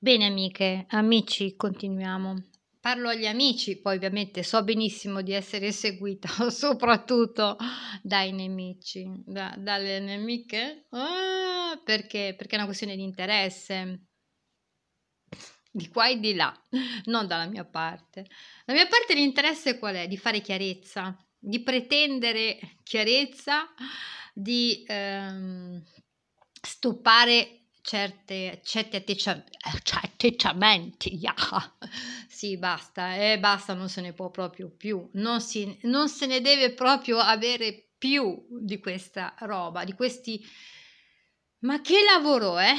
Bene amiche, amici, continuiamo. Parlo agli amici, poi ovviamente so benissimo di essere seguita soprattutto dai nemici, da, dalle nemiche, ah, perché? perché è una questione di interesse, di qua e di là, non dalla mia parte. La mia parte l'interesse qual è? Di fare chiarezza, di pretendere chiarezza, di ehm, stoppare certe, certi eh, cioè, atteggiamenti, yeah. sì basta, eh, basta, non se ne può proprio più, non, si, non se ne deve proprio avere più di questa roba, di questi... Ma che lavoro è? Eh?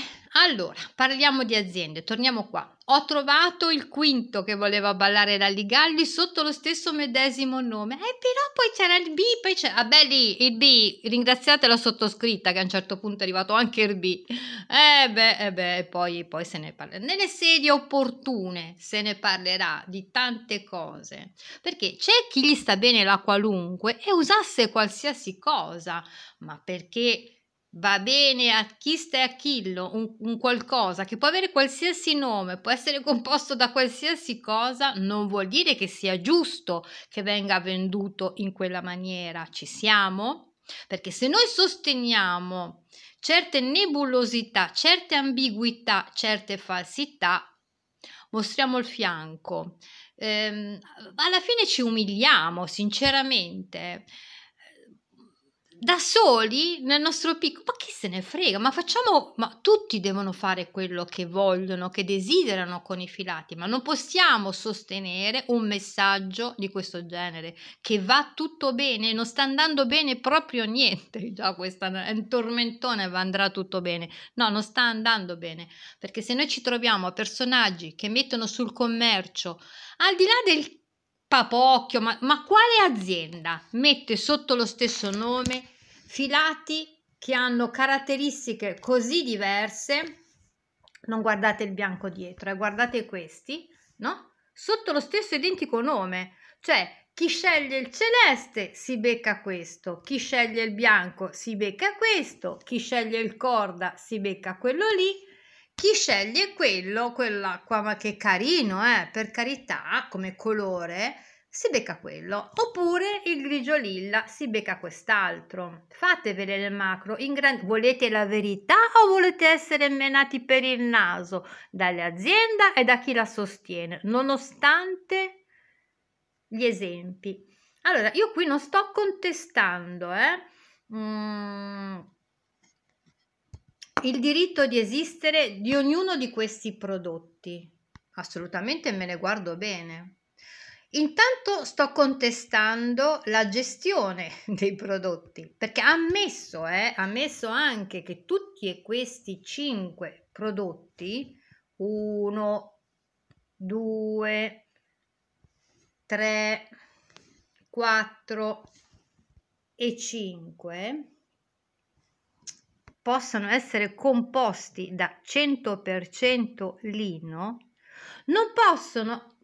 Allora, parliamo di aziende, torniamo qua. Ho trovato il quinto che voleva ballare da Ligalli sotto lo stesso medesimo nome. eh, però poi c'era il B, poi c'era... Vabbè lì, il B, ringraziate la sottoscritta che a un certo punto è arrivato anche il B. Eh beh, eh beh, poi, poi se ne parlerà. Nelle sedie opportune se ne parlerà di tante cose. Perché c'è chi gli sta bene la qualunque e usasse qualsiasi cosa, ma perché va bene a chi stai Achillo, un, un, qualcosa che può avere qualsiasi nome, può essere composto da qualsiasi cosa, non vuol dire che sia giusto che venga venduto in quella maniera. Ci siamo? Perché se noi sosteniamo certe nebulosità, certe ambiguità, certe falsità, mostriamo il fianco. Ehm, alla fine ci umiliamo, sinceramente da soli nel nostro picco, ma chi se ne frega, ma facciamo, ma tutti devono fare quello che vogliono, che desiderano con i filati, ma non possiamo sostenere un messaggio di questo genere, che va tutto bene, non sta andando bene proprio niente, già questa è un tormentone, andrà tutto bene, no, non sta andando bene, perché se noi ci troviamo a personaggi che mettono sul commercio, al di là del Papocchio, ma, ma quale azienda mette sotto lo stesso nome filati che hanno caratteristiche così diverse? Non guardate il bianco dietro, eh, guardate questi, no? Sotto lo stesso identico nome, cioè chi sceglie il celeste si becca questo, chi sceglie il bianco si becca questo, chi sceglie il corda si becca quello lì chi sceglie quello, quell'acqua, ma che carino, eh, per carità, come colore, si becca quello. Oppure il grigio lilla, si becca quest'altro. Fate vedere il macro. Gran... Volete la verità o volete essere menati per il naso dalle aziende e da chi la sostiene, nonostante gli esempi? Allora, io qui non sto contestando, eh. Mm il diritto di esistere di ognuno di questi prodotti. Assolutamente me ne guardo bene. Intanto sto contestando la gestione dei prodotti, perché ammesso, eh, ammesso anche che tutti e questi cinque prodotti, uno, due, tre, quattro e cinque, possano essere composti da 100% lino, non possono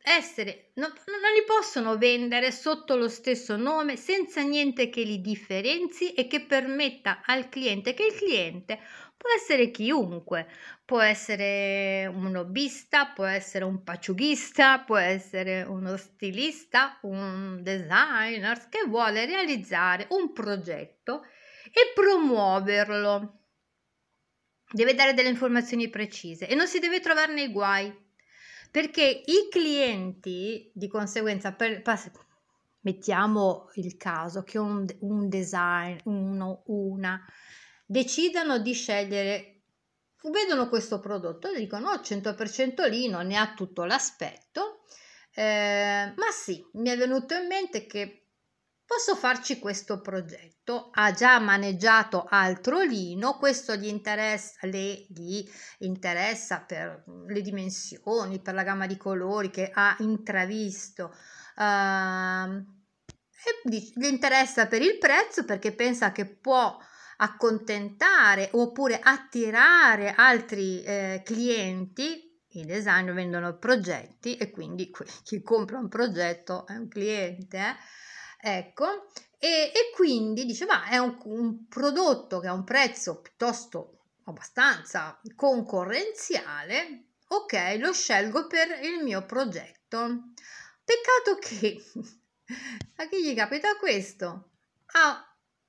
essere, non, non, li possono vendere sotto lo stesso nome senza niente che li differenzi e che permetta al cliente che il cliente può essere chiunque, può essere un lobbista, può essere un paciughista, può essere uno stilista, un designer che vuole realizzare un progetto e promuoverlo. Deve dare delle informazioni precise e non si deve trovare nei guai, perché i clienti, di conseguenza, per, mettiamo il caso che un, un design, uno, una, decidano di scegliere vedono questo prodotto e dicono oh, 100% lì non ne ha tutto l'aspetto, eh, ma sì, mi è venuto in mente che Posso farci questo progetto? Ha già maneggiato altro lino, questo gli interessa, le, gli interessa per mm, le dimensioni, per la gamma di colori che ha intravisto. Uh, e gli interessa per il prezzo perché pensa che può accontentare oppure attirare altri eh, clienti. I designer vendono progetti e quindi chi compra un progetto è un cliente. Eh? Ecco, e, e quindi dice, ma è un, un prodotto che ha un prezzo piuttosto abbastanza concorrenziale, ok, lo scelgo per il mio progetto. Peccato che a chi gli capita questo ha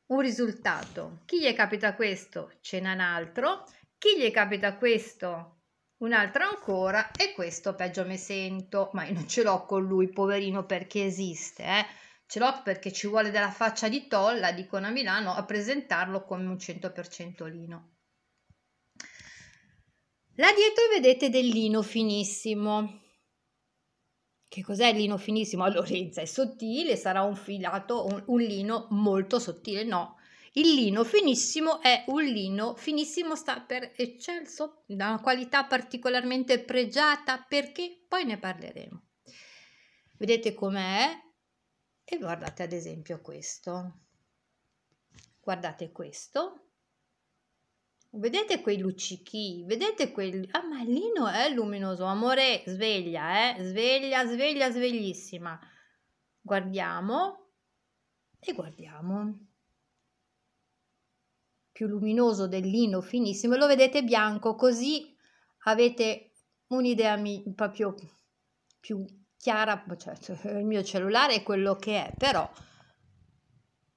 un risultato, chi gli capita questo ce n'è un altro, chi gli capita questo un altro ancora e questo peggio me sento, ma io non ce l'ho con lui, poverino, perché esiste, eh ce l'ho perché ci vuole della faccia di tolla, dicono a Milano, a presentarlo come un 100% lino. Là dietro vedete del lino finissimo. Che cos'è il lino finissimo? Allora, è sottile, sarà un filato, un, un lino molto sottile, no. Il lino finissimo è un lino finissimo, sta per eccelso, da una qualità particolarmente pregiata, perché poi ne parleremo. Vedete com'è? e guardate ad esempio questo guardate questo vedete quei luccichi vedete quei ah ma lì non è luminoso amore sveglia eh sveglia sveglia sveglissima guardiamo e guardiamo più luminoso del lino finissimo lo vedete bianco così avete un'idea proprio più chiara, certo, il mio cellulare è quello che è, però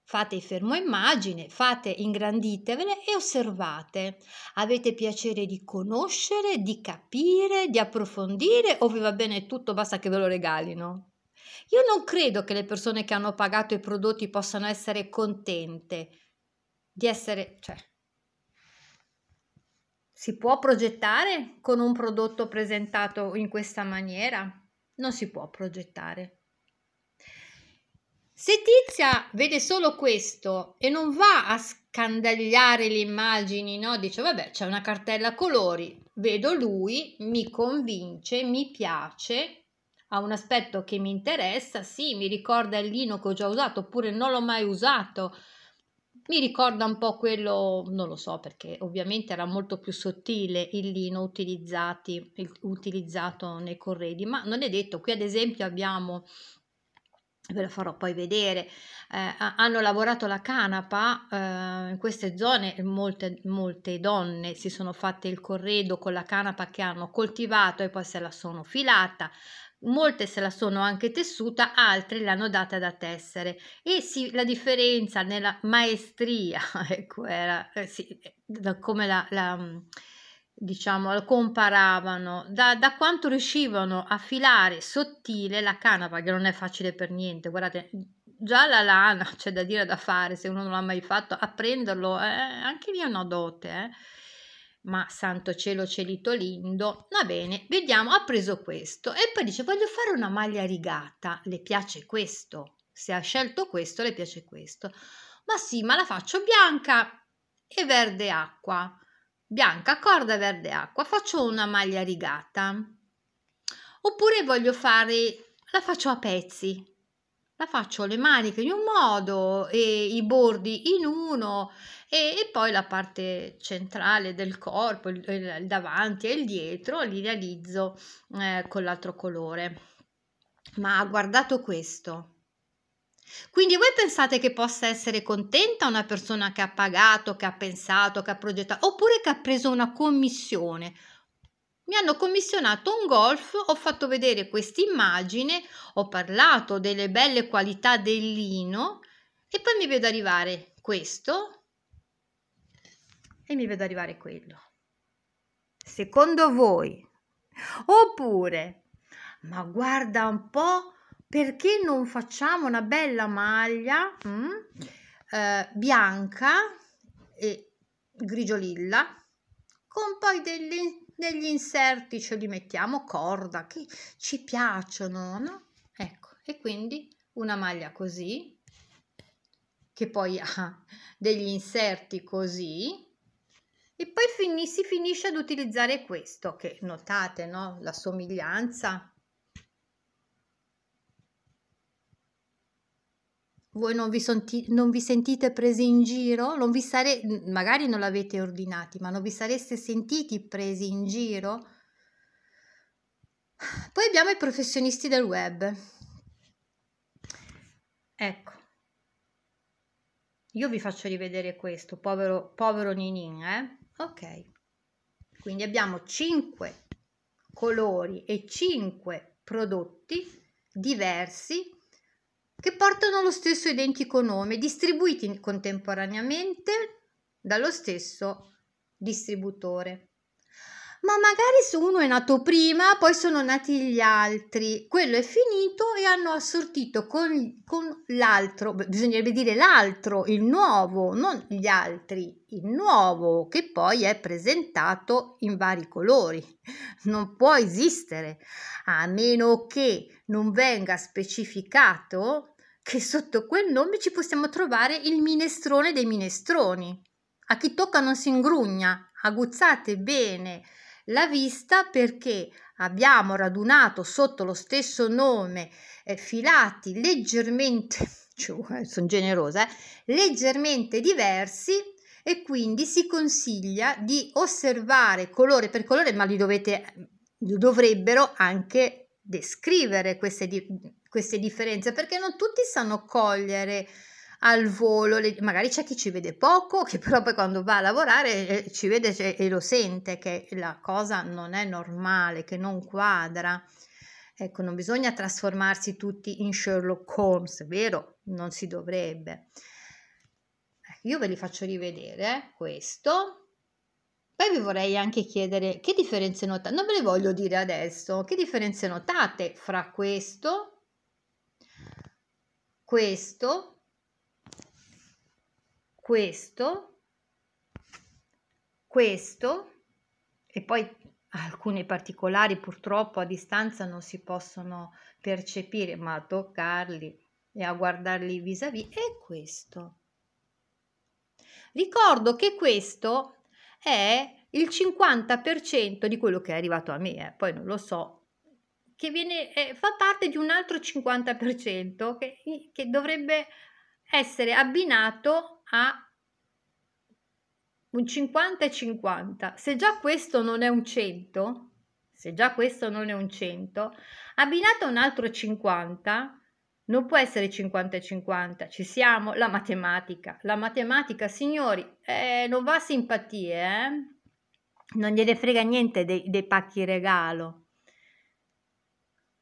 fate il fermoimmagine, fate ingranditevene e osservate. Avete piacere di conoscere, di capire, di approfondire o vi va bene tutto, basta che ve lo regalino? Io non credo che le persone che hanno pagato i prodotti possano essere contente di essere, cioè, si può progettare con un prodotto presentato in questa maniera? non si può progettare. Se Tizia vede solo questo e non va a scandagliare le immagini, no? dice vabbè c'è una cartella colori, vedo lui, mi convince, mi piace, ha un aspetto che mi interessa, sì mi ricorda il lino che ho già usato oppure non l'ho mai usato, mi ricorda un po' quello, non lo so perché ovviamente era molto più sottile il lino utilizzato nei corredi, ma non è detto, qui ad esempio abbiamo ve lo farò poi vedere, eh, hanno lavorato la canapa, eh, in queste zone molte, molte donne si sono fatte il corredo con la canapa che hanno coltivato e poi se la sono filata, molte se la sono anche tessuta, altre l'hanno data da tessere e sì, la differenza nella maestria, ecco, era eh, sì, eh, da come la, la mm, diciamo, la comparavano, da, da, quanto riuscivano a filare sottile la canapa, che non è facile per niente, guardate, già la lana c'è da dire da fare, se uno non l'ha mai fatto, apprenderlo, eh, anche lì è una dote, eh ma santo cielo celito lindo, va bene, vediamo, ha preso questo e poi dice voglio fare una maglia rigata, le piace questo, se ha scelto questo le piace questo, ma sì, ma la faccio bianca e verde acqua, bianca corda verde acqua, faccio una maglia rigata, oppure voglio fare, la faccio a pezzi, la faccio le maniche in un modo e i bordi in uno e, e poi la parte centrale del corpo, il, il davanti e il dietro, li realizzo eh, con l'altro colore. Ma guardato questo, quindi voi pensate che possa essere contenta una persona che ha pagato, che ha pensato, che ha progettato, oppure che ha preso una commissione? Mi hanno commissionato un golf, ho fatto vedere questa immagine, ho parlato delle belle qualità del lino e poi mi vedo arrivare questo e mi vedo arrivare quello. Secondo voi? Oppure, ma guarda un po', perché non facciamo una bella maglia mm, eh, bianca e grigiolilla con poi degli, degli inserti ce li mettiamo corda che ci piacciono, no? Ecco, e quindi una maglia così che poi ha degli inserti così e poi fin- si finisce ad utilizzare questo, che notate no? la somiglianza. Voi non vi, sonti- non vi sentite presi in giro? Non sare- magari non l'avete ordinati, ma non vi sareste sentiti presi in giro? Poi abbiamo i professionisti del web. Ecco, io vi faccio rivedere questo, povero, povero Ninin, eh? ok quindi abbiamo 5 colori e 5 prodotti diversi che portano lo stesso identico nome distribuiti contemporaneamente dallo stesso distributore ma magari se uno è nato prima, poi sono nati gli altri, quello è finito e hanno assortito con, con l'altro, bisognerebbe dire l'altro, il nuovo, non gli altri, il nuovo che poi è presentato in vari colori, non può esistere, a meno che non venga specificato che sotto quel nome ci possiamo trovare il minestrone dei minestroni. A chi tocca non si ingrugna, aguzzate bene la vista perché abbiamo radunato sotto lo stesso nome eh, filati leggermente, cioè, sono generosa, eh, leggermente diversi e quindi si consiglia di osservare colore per colore, ma li dovete, dovrebbero anche descrivere queste, queste differenze perché non tutti sanno cogliere al volo, le, magari c'è chi ci vede poco, che però poi quando va a lavorare eh, ci vede cioè, e lo sente che la cosa non è normale, che non quadra. Ecco, non bisogna trasformarsi tutti in Sherlock Holmes, vero? Non si dovrebbe. Ecco, io ve li faccio rivedere eh, questo. Poi vi vorrei anche chiedere che differenze notate, non ve le voglio dire adesso, che differenze notate fra questo, questo questo, questo e poi alcuni particolari purtroppo a distanza non si possono percepire, ma a toccarli e a guardarli vis-à-vis -vis, è questo. Ricordo che questo è il 50% di quello che è arrivato a me, eh, poi non lo so, che viene, eh, fa parte di un altro 50% che, che dovrebbe essere abbinato a un 50 e 50. Se già questo non è un 100, se già questo non è un 100, abbinato a un altro 50, non può essere 50 e 50. Ci siamo? La matematica. La matematica, signori, eh, non va a simpatie, eh? Non gliene frega niente dei, dei pacchi regalo.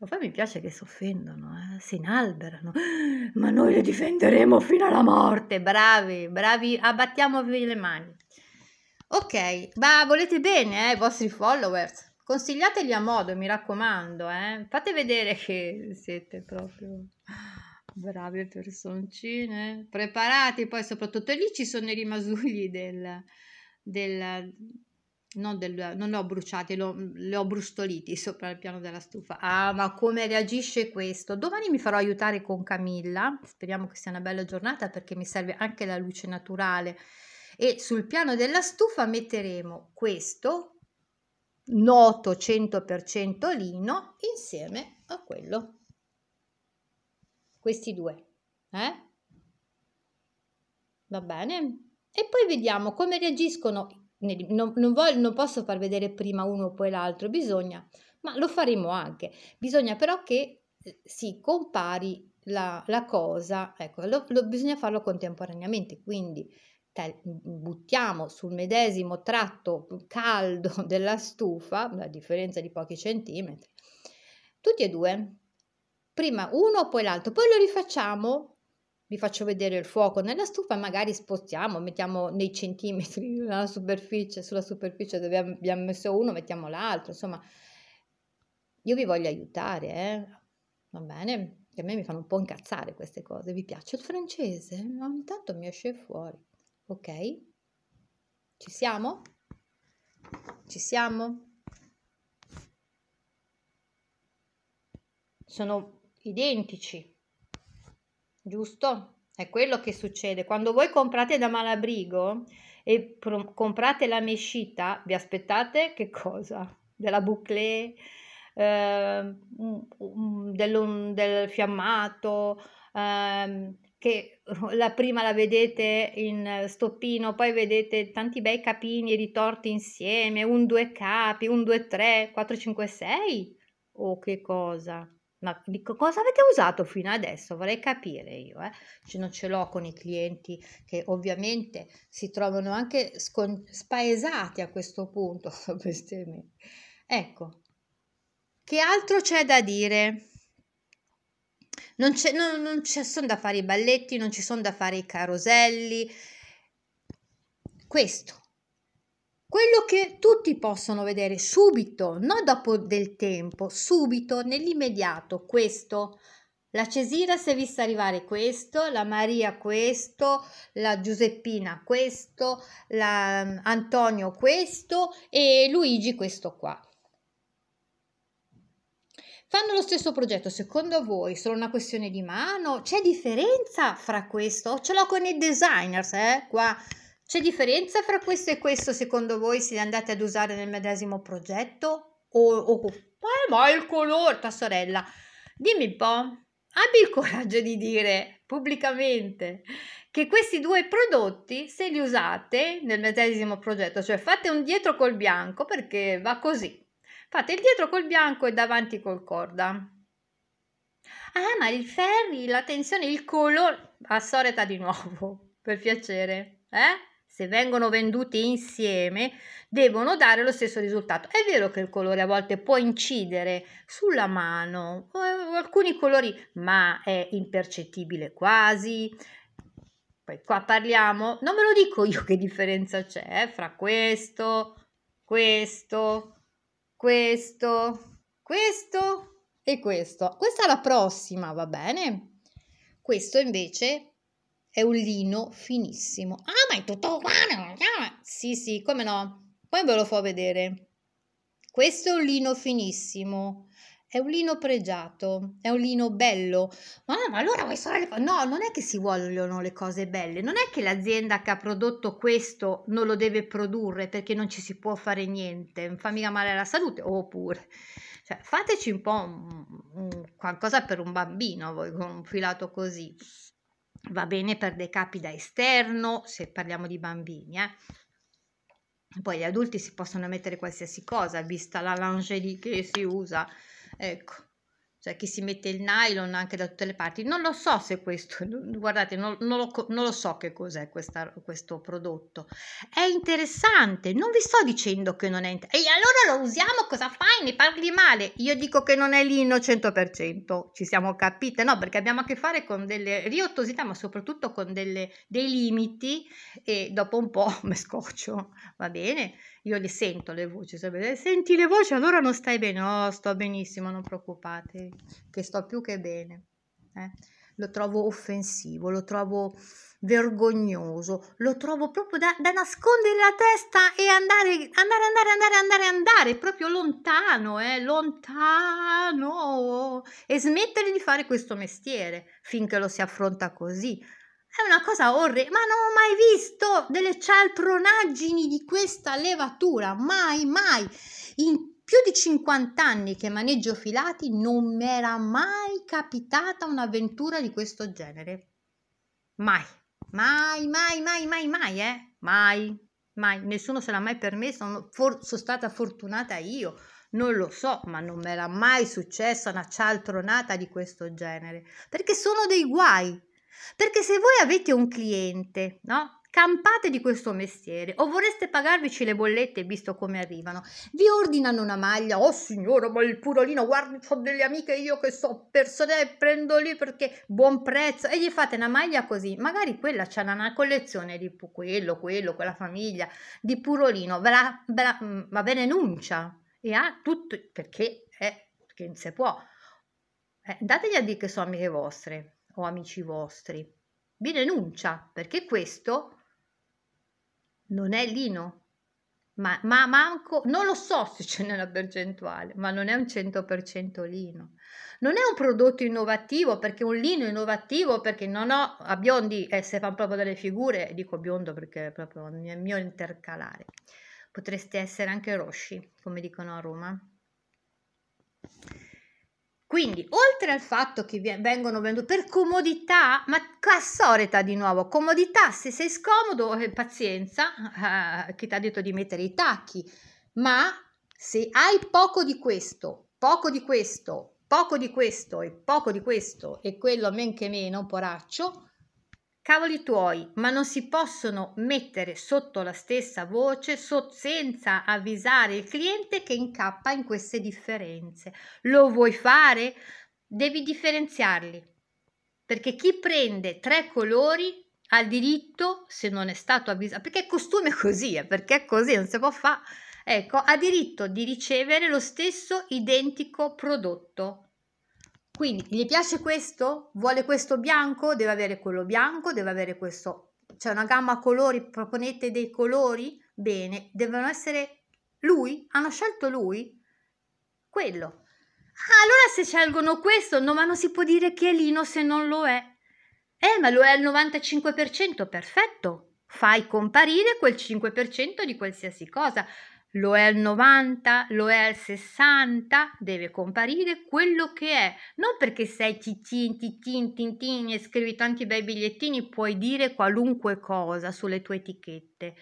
Ma poi mi piace che si offendono, eh? si inalberano. Ma noi le difenderemo fino alla morte. Bravi, bravi, abbattiamovi le mani. Ok, ma volete bene ai eh, vostri followers? Consigliateli a modo, mi raccomando. Eh? Fate vedere che siete proprio bravi personcine. Preparati, poi soprattutto lì ci sono i rimasugli del, del non, del, non le ho bruciate, le ho, le ho brustoliti sopra il piano della stufa. Ah, ma come reagisce questo? Domani mi farò aiutare con Camilla, speriamo che sia una bella giornata perché mi serve anche la luce naturale. E sul piano della stufa metteremo questo, noto 100% lino, insieme a quello. Questi due. Eh? Va bene? E poi vediamo come reagiscono non, non, voglio, non posso far vedere prima uno poi l'altro, bisogna, ma lo faremo anche, bisogna però che eh, si compari la, la cosa, ecco, lo, lo, bisogna farlo contemporaneamente, quindi te, buttiamo sul medesimo tratto caldo della stufa, la differenza di pochi centimetri, tutti e due, prima uno, poi l'altro, poi lo rifacciamo vi faccio vedere il fuoco nella stufa magari spostiamo, mettiamo nei centimetri la superficie, sulla superficie dove abbiamo messo uno, mettiamo l'altro, insomma, io vi voglio aiutare, eh? va bene? Che a me mi fanno un po' incazzare queste cose, vi piace il francese? Ogni tanto mi esce fuori, ok? Ci siamo? Ci siamo? Sono identici giusto? È quello che succede. Quando voi comprate da Malabrigo e pro- comprate la mescita, vi aspettate che cosa? Della boucle, eh, del, del fiammato, eh, che la prima la vedete in stoppino, poi vedete tanti bei capini ritorti insieme, un due capi, un due tre, quattro cinque sei, o oh, che cosa? Ma dico, cosa avete usato fino adesso? Vorrei capire io, eh? cioè, non ce l'ho con i clienti che ovviamente si trovano anche scon- spaesati a questo punto. ecco, che altro c'è da dire? Non, c'è, non, non ci sono da fare i balletti, non ci sono da fare i caroselli. Questo quello che tutti possono vedere subito, non dopo del tempo, subito, nell'immediato, questo. La Cesira si è vista arrivare questo, la Maria questo, la Giuseppina questo, la mm, Antonio questo e Luigi questo qua. Fanno lo stesso progetto, secondo voi, solo una questione di mano? C'è differenza fra questo? Ce l'ho con i designers, eh, qua c'è differenza fra questo e questo secondo voi se li andate ad usare nel medesimo progetto? O, o eh, ma il colore, tua sorella. Dimmi un po', abbi il coraggio di dire pubblicamente che questi due prodotti, se li usate nel medesimo progetto, cioè fate un dietro col bianco perché va così, fate il dietro col bianco e davanti col corda. Ah, ma il ferri, la tensione, il colore... Assoreta di nuovo, per piacere, eh? se vengono venduti insieme devono dare lo stesso risultato. È vero che il colore a volte può incidere sulla mano, eh, alcuni colori, ma è impercettibile quasi. Poi qua parliamo, non me lo dico io che differenza c'è eh, fra questo, questo, questo, questo e questo. Questa è la prossima, va bene? Questo invece è un lino finissimo. Ah, ma è tutto uguale! Sì, sì, come no? Poi ve lo fa vedere. Questo è un lino finissimo. È un lino pregiato, è un lino bello. Ma, ma allora vuoi solo le cose? No, non è che si vogliono le cose belle, non è che l'azienda che ha prodotto questo non lo deve produrre perché non ci si può fare niente, fa mica male alla salute, oppure cioè, fateci un po' un, un, qualcosa per un bambino voi con un filato così va bene per dei capi da esterno, se parliamo di bambini, eh. Poi gli adulti si possono mettere qualsiasi cosa, vista la lingerie che si usa, ecco cioè chi si mette il nylon anche da tutte le parti. Non lo so se questo, guardate, non, non, lo, non lo, so che cos'è questa, questo prodotto. È interessante, non vi sto dicendo che non è interessante. E allora lo usiamo, cosa fai? Ne parli male? Io dico che non è l'innocento 100%, ci siamo capite, no? Perché abbiamo a che fare con delle riottosità, ma soprattutto con delle, dei limiti e dopo un po' mi scoccio, va bene? Io le sento le voci, sapete? senti le voci, allora non stai bene, no, oh, sto benissimo, non preoccupatevi che sto più che bene. Eh? Lo trovo offensivo, lo trovo vergognoso, lo trovo proprio da, da nascondere la testa e andare, andare, andare, andare, andare, andare, proprio lontano, eh, lontano e smettere di fare questo mestiere finché lo si affronta così. È una cosa orribile, ma non ho mai visto delle cialtronaggini di questa levatura, mai, mai. In più di 50 anni che maneggio filati non mi era mai capitata un'avventura di questo genere. Mai, mai, mai, mai, mai, mai, eh? Mai, mai. Nessuno se l'ha mai permessa, sono stata fortunata io. Non lo so, ma non mi era mai successa una cialtronata di questo genere. Perché sono dei guai. Perché se voi avete un cliente, no? campate di questo mestiere o vorreste pagarvici le bollette visto come arrivano vi ordinano una maglia oh signora ma il purolino guardi ho delle amiche io che so persone prendo lì perché buon prezzo e gli fate una maglia così magari quella c'ha una collezione di quello quello quella famiglia di purolino ve la, ve la, ma mm, ve ne enuncia e ha tutto perché eh, che se può eh, dategli a dire che sono amiche vostre o amici vostri vi denuncia perché questo non è lino, ma, ma manco, non lo so se ce n'è una percentuale, ma non è un 100% lino. Non è un prodotto innovativo perché un lino innovativo perché non ho a biondi eh, se fanno proprio delle figure, dico biondo perché è proprio il mio intercalare. Potreste essere anche rosci, come dicono a Roma. Quindi, oltre al fatto che vengono vendute per comodità, ma cassoreta di nuovo, comodità, se sei scomodo, eh, pazienza, eh, eh chi ti ha detto di mettere i tacchi, ma se hai poco di questo, poco di questo, poco di questo e poco di questo e quello men che meno, poraccio, Cavoli tuoi, ma non si possono mettere sotto la stessa voce so, senza avvisare il cliente che incappa in queste differenze. Lo vuoi fare? Devi differenziarli, perché chi prende tre colori ha diritto, se non è stato avvisato, perché è costume così, eh, perché così non si può fare, ecco, ha diritto di ricevere lo stesso identico prodotto quindi gli piace questo? Vuole questo bianco? Deve avere quello bianco, deve avere questo. C'è cioè una gamma colori, proponete dei colori? Bene, devono essere lui? Hanno scelto lui? Quello. Ah, allora se scelgono questo, no, ma non si può dire che è lino se non lo è. Eh, ma lo è al 95%, perfetto. Fai comparire quel 5% di qualsiasi cosa lo è al 90, lo è al 60, deve comparire quello che è. Non perché sei titin, titin, tintin e scrivi tanti bei bigliettini, puoi dire qualunque cosa sulle tue etichette.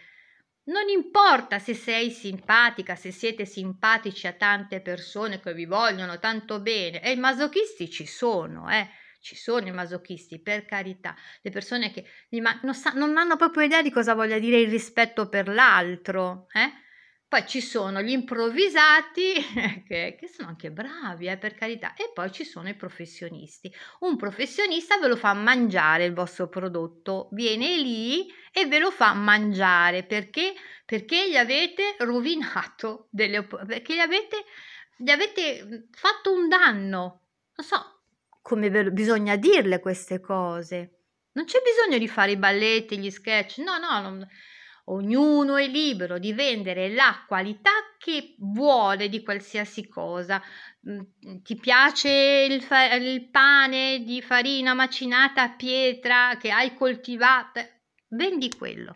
Non importa se sei simpatica, se siete simpatici a tante persone che vi vogliono tanto bene, e i masochisti ci sono, eh ci sono i masochisti, per carità, le persone che non, sa, non, hanno proprio idea di cosa voglia dire il rispetto per l'altro, eh? Poi ci sono gli improvvisati, che, che sono anche bravi, eh, per carità, e poi ci sono i professionisti. Un professionista ve lo fa mangiare il vostro prodotto, viene lì e ve lo fa mangiare perché, perché gli avete rovinato, delle, perché gli avete, gli avete fatto un danno. Non so come ve, bisogna dirle queste cose. Non c'è bisogno di fare i balletti, gli sketch, no, no, non Ognuno è libero di vendere la qualità che vuole di qualsiasi cosa. Mm, ti piace il, fa- il pane di farina macinata a pietra che hai coltivato? Vendi quello.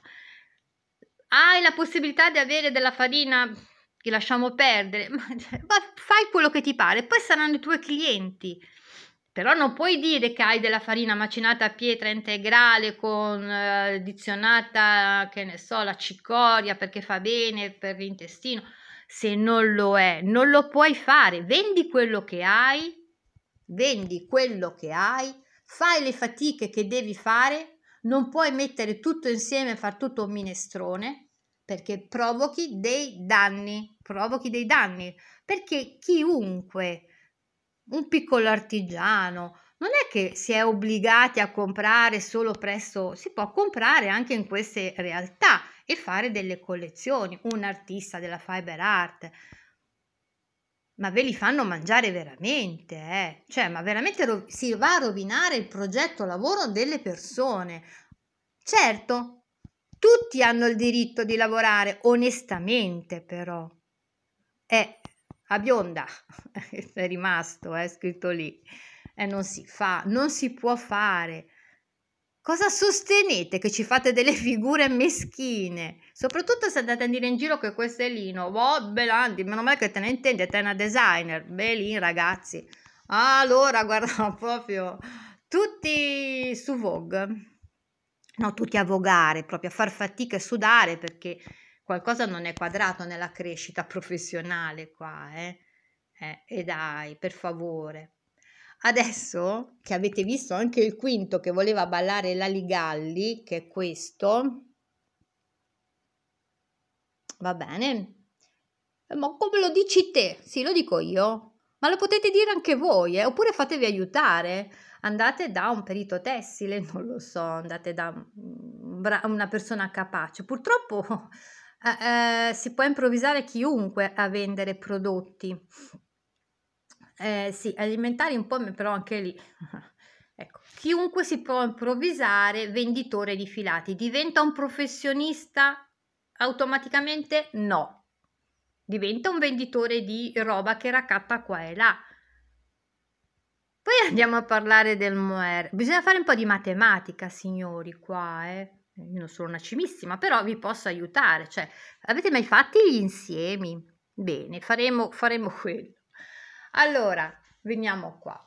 Hai la possibilità di avere della farina che lasciamo perdere, ma fai quello che ti pare, poi saranno i tuoi clienti. Però non puoi dire che hai della farina macinata a pietra integrale con eh, addizionata, che ne so, la cicoria perché fa bene per l'intestino, se non lo è. Non lo puoi fare. Vendi quello che hai, vendi quello che hai, fai le fatiche che devi fare, non puoi mettere tutto insieme e far tutto un minestrone perché provochi dei danni, provochi dei danni, perché chiunque un piccolo artigiano, non è che si è obbligati a comprare solo presso, si può comprare anche in queste realtà e fare delle collezioni, un artista della fiber art. Ma ve li fanno mangiare veramente, eh? cioè, ma veramente rov- si va a rovinare il progetto lavoro delle persone. Certo, tutti hanno il diritto di lavorare onestamente, però. È a bionda, è rimasto, è eh, scritto lì, e eh, non si fa, non si può fare. Cosa sostenete che ci fate delle figure meschine? Soprattutto se andate a dire in giro che questo è Lino. Oh, Belandi, meno male che te ne intendi, te è una designer. Belin, ragazzi. Allora, guarda proprio, tutti su Vogue. No, tutti a vogare, proprio a far fatica e sudare perché qualcosa non è quadrato nella crescita professionale qua, eh? eh e dai, per favore. Adesso che avete visto anche il quinto che voleva ballare l'Aligalli, che è questo, va bene? Ma come lo dici te? Sì, lo dico io. Ma lo potete dire anche voi, eh? oppure fatevi aiutare. Andate da un perito tessile, non lo so, andate da una persona capace. Purtroppo eh, si può improvvisare chiunque a vendere prodotti. Eh, sì, alimentari un po', però anche lì. Ecco, chiunque si può improvvisare venditore di filati. Diventa un professionista automaticamente? No. Diventa un venditore di roba che raccappa qua e là. Poi andiamo a parlare del Moer. Bisogna fare un po' di matematica, signori, qua, eh. Eh, io non sono una cimissima, però vi posso aiutare. Cioè, avete mai fatti gli insiemi? Bene, faremo, faremo quello. Allora, veniamo qua.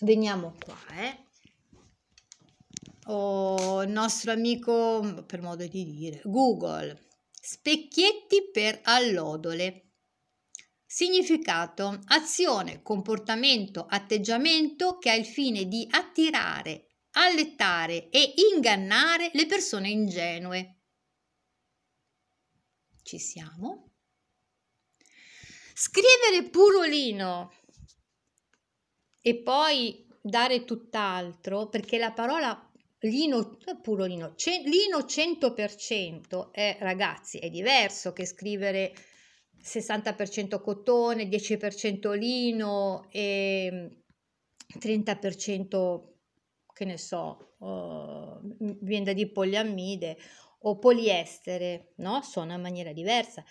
Veniamo qua, eh. Oh, il nostro amico, per modo di dire, Google. Specchietti per allodole. Significato, azione, comportamento, atteggiamento che ha il fine di attirare allettare e ingannare le persone ingenue. Ci siamo? Scrivere purolino e poi dare tutt'altro, perché la parola lino, puro lino, ce, lino 100% è, ragazzi, è diverso che scrivere 60% cotone, 10% lino e 30% che ne so, uh, viene da di poliammide o poliestere, no? Suona in maniera diversa.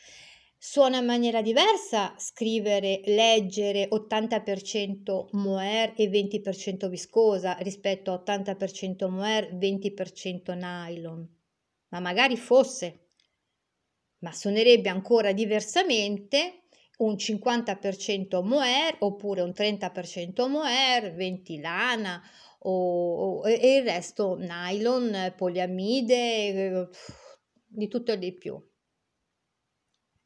Suona in maniera diversa scrivere, leggere 80% moer e 20% viscosa rispetto a 80% moer, 20% nylon. Ma magari fosse, ma suonerebbe ancora diversamente un 50% moer oppure un 30% moer, 20 lana o, o, e il resto nylon, poliamide, eh, di tutto e di più.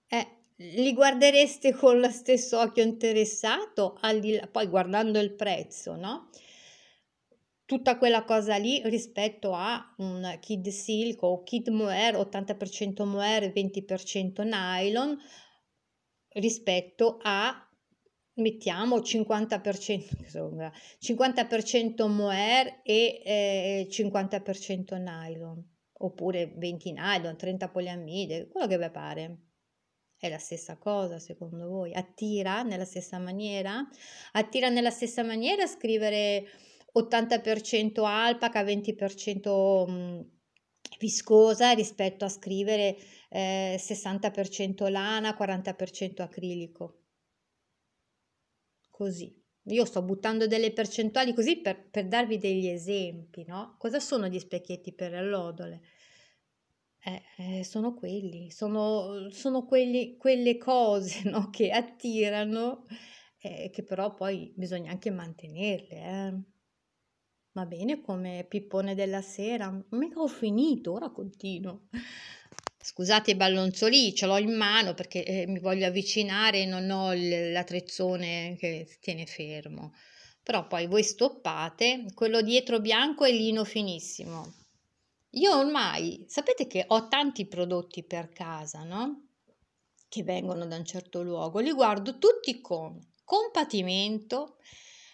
Eh, li guardereste con lo stesso occhio interessato, là, poi guardando il prezzo, no? Tutta quella cosa lì rispetto a un Kid Silk o Kid Moer, 80% Moer, 20% nylon, rispetto a mettiamo 50%, 50% mohair e eh, 50% nylon, oppure 20 nylon, 30 poliamide, quello che vi pare. È la stessa cosa secondo voi? Attira nella stessa maniera? Attira nella stessa maniera scrivere 80% alpaca, 20% mm, viscosa rispetto a scrivere eh, 60% lana, 40% acrilico? così. Io sto buttando delle percentuali così per, per darvi degli esempi, no? Cosa sono gli specchietti per allodole? Eh, eh, sono quelli, sono, sono quelli, quelle cose no? che attirano, eh, che però poi bisogna anche mantenerle. Eh. Va bene come pippone della sera, mica ho finito, ora continuo. Scusate ballonzoli, ce l'ho in mano perché eh, mi voglio avvicinare e non ho l'attrezzone che tiene fermo. Però poi voi stoppate, quello dietro bianco è lino finissimo. Io ormai, sapete che ho tanti prodotti per casa, no? Che vengono da un certo luogo, li guardo tutti con compatimento,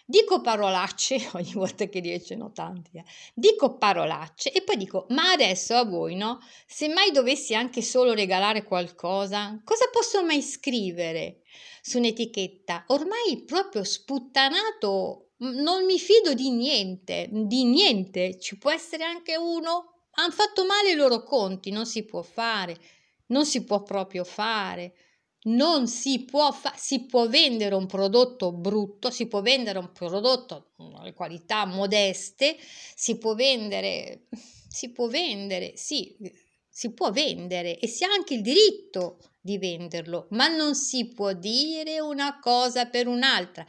Dico parolacce ogni volta che riesco, no tanti, eh. dico parolacce e poi dico, ma adesso a voi, no? Se mai dovessi anche solo regalare qualcosa, cosa posso mai scrivere su un'etichetta? Ormai proprio sputtanato, non mi fido di niente, di niente. Ci può essere anche uno, hanno fatto male i loro conti, non si può fare, non si può proprio fare non si può, fa- si può vendere un prodotto brutto, si può vendere un prodotto di qualità modeste, si può vendere, si può vendere, sì, si può vendere e si ha anche il diritto di venderlo, ma non si può dire una cosa per un'altra.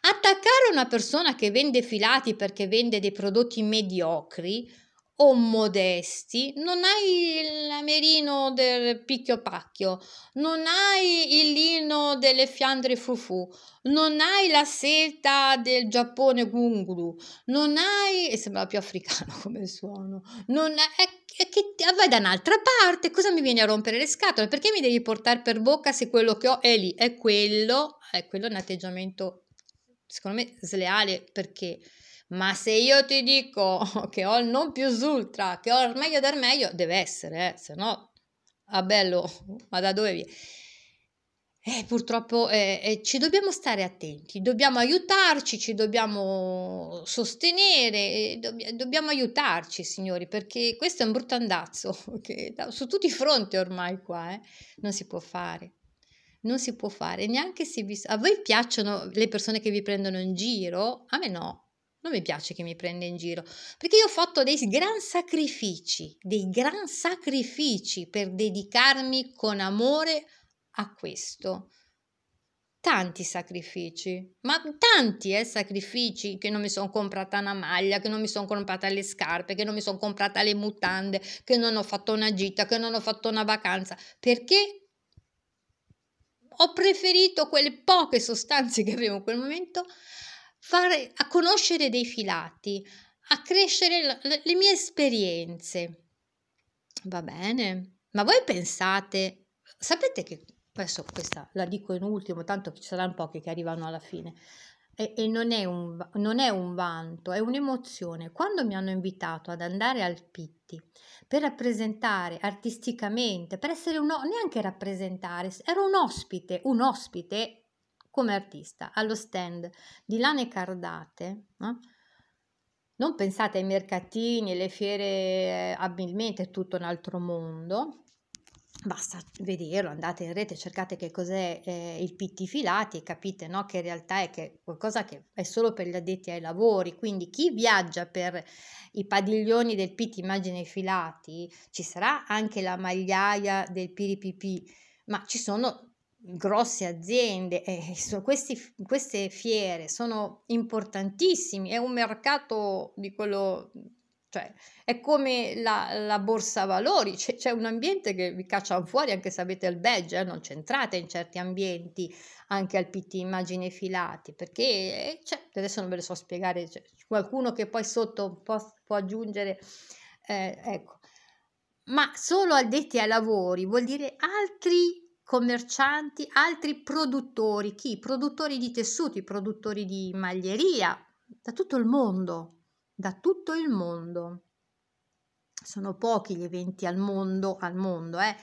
Attaccare una persona che vende filati perché vende dei prodotti mediocri o modesti, non hai il merino del picchio pacchio, non hai il lino delle Fiandre fufu, non hai la seta del Giappone gunglu, non hai, e sembra più africano come suono, non hai, è, è che ah, vai da un'altra parte, cosa mi vieni a rompere le scatole? Perché mi devi portare per bocca se quello che ho è lì, è quello, è quello un atteggiamento secondo me sleale perché ma se io ti dico che ho il non plus ultra, che ho il meglio del meglio, deve essere, eh, se no, ah bello, ma da dove viene? Eh, purtroppo eh, eh, ci dobbiamo stare attenti, dobbiamo aiutarci, ci dobbiamo sostenere, eh, dobb- dobbiamo aiutarci signori perché questo è un brutto andazzo che da, su tutti i fronti ormai qua eh, non si può fare, non si può fare neanche se vi... A voi piacciono le persone che vi prendono in giro? A me no, non mi piace che mi prenda in giro, perché io ho fatto dei gran sacrifici, dei gran sacrifici per dedicarmi con amore a questo. Tanti sacrifici, ma tanti eh, sacrifici che non mi sono comprata una maglia, che non mi sono comprata le scarpe, che non mi sono comprata le mutande, che non ho fatto una gita, che non ho fatto una vacanza, perché ho preferito quelle poche sostanze che avevo in quel momento fare, a conoscere dei filati, a crescere le, le mie esperienze. Va bene? Ma voi pensate, sapete che adesso questa la dico in ultimo, tanto ci saranno pochi che arrivano alla fine. E, e non, è un, non, è un, vanto, è un'emozione. Quando mi hanno invitato ad andare al Pitti per rappresentare artisticamente, per essere un neanche rappresentare, ero un ospite, un ospite come artista allo stand di lane cardate, no? non pensate ai mercatini, alle fiere eh, abilmente, è tutto un altro mondo. Basta vederlo, andate in rete, cercate che cos'è eh, il pitti filati e capite no, che in realtà è che qualcosa che è solo per gli addetti ai lavori. Quindi chi viaggia per i padiglioni del pitti immagine filati ci sarà anche la magliaia del piripipì, ma ci sono grosse aziende, eh, questi, queste fiere sono importantissime, è un mercato di quello, cioè è come la, la borsa valori, c'è, c'è, un ambiente che vi cacciano fuori anche se avete il badge, eh, non c'entrate in certi ambienti, anche al PT immagine filati, perché eh, cioè, adesso non ve lo so spiegare, c'è qualcuno che poi sotto può, può aggiungere, eh, ecco. Ma solo addetti ai lavori vuol dire altri commercianti, altri produttori, chi? Produttori di tessuti, produttori di maglieria, da tutto il mondo, da tutto il mondo. Sono pochi gli eventi al mondo, al mondo, eh,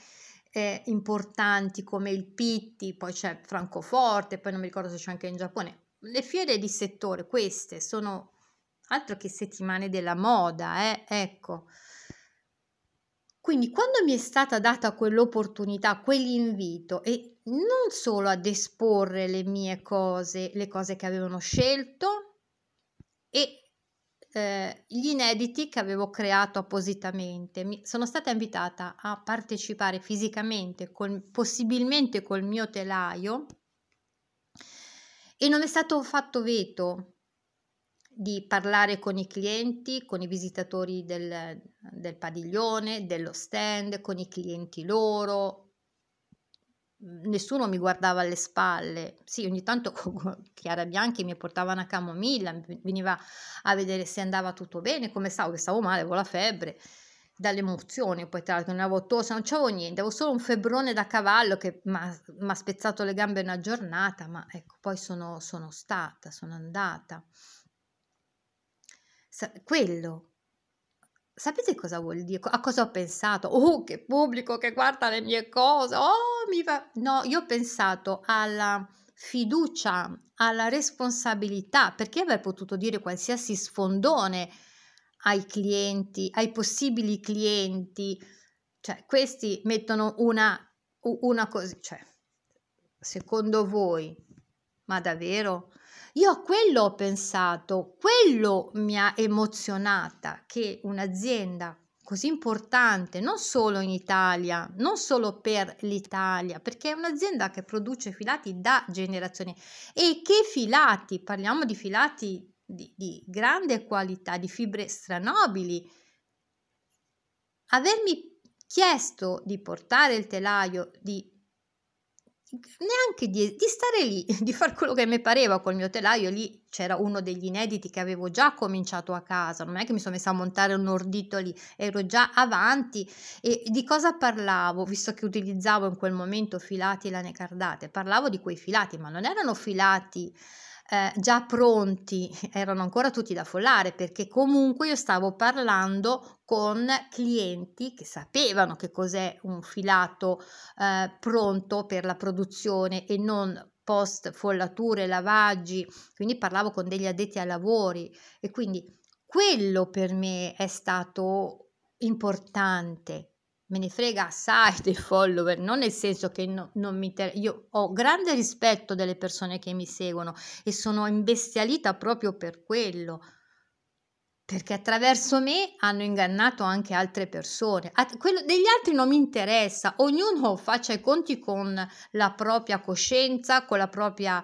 eh, importanti come il Pitti, poi c'è Francoforte, poi non mi ricordo se c'è anche in Giappone. Le fiere di settore, queste sono altro che settimane della moda, eh, ecco. Quindi quando mi è stata data quell'opportunità, quell'invito e non solo ad esporre le mie cose, le cose che avevano scelto e eh, gli inediti che avevo creato appositamente, mi, sono stata invitata a partecipare fisicamente, col, possibilmente col mio telaio e non è stato fatto veto di parlare con i clienti, con i visitatori del, del padiglione, dello stand, con i clienti loro, nessuno mi guardava alle spalle. Sì, ogni tanto Chiara Bianchi mi portava una camomilla, veniva a vedere se andava tutto bene, come stavo, che stavo male, avevo la febbre, dalle emozioni, poi tra l'altro non avevo tosse, non c'avevo niente, avevo solo un febbrone da cavallo che mi ha spezzato le gambe una giornata, ma ecco, poi sono, sono stata, sono andata. Sa- quello. Sapete cosa vuol dire? A cosa ho pensato? Oh, che pubblico che guarda le mie cose! Oh, mi va... No, io ho pensato alla fiducia, alla responsabilità, perché avrei potuto dire qualsiasi sfondone ai clienti, ai possibili clienti. Cioè, questi mettono una, una cosa, cioè, secondo voi, ma davvero? Io a quello ho pensato, quello mi ha emozionata che un'azienda così importante non solo in Italia, non solo per l'Italia, perché è un'azienda che produce filati da generazioni e che filati, parliamo di filati di, di grande qualità, di fibre stranobili. Avermi chiesto di portare il telaio di neanche di, di, stare lì, di fare quello che mi pareva col mio telaio. Lì c'era uno degli inediti che avevo già cominciato a casa, non è che mi sono messa a montare un ordito lì, ero già avanti. E di cosa parlavo, visto che utilizzavo in quel momento filati e lane cardate? Parlavo di quei filati, ma non erano filati eh, già pronti, erano ancora tutti da affollare perché comunque io stavo parlando con clienti che sapevano che cos'è un filato eh, pronto per la produzione e non post follature, lavaggi, quindi parlavo con degli addetti ai lavori e quindi quello per me è stato importante me ne frega assai dei follower, non nel senso che no, non mi inter... io ho grande rispetto delle persone che mi seguono e sono imbestialita proprio per quello. Perché attraverso me hanno ingannato anche altre persone. A... quello degli altri non mi interessa, ognuno faccia i conti con la propria coscienza, con la propria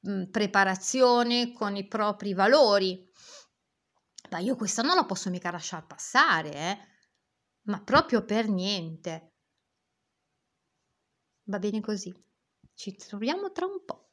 mh, preparazione, con i propri valori. Ma io questa non la posso mica lasciar passare, eh ma proprio per niente. Va bene così. Ci troviamo tra un po'.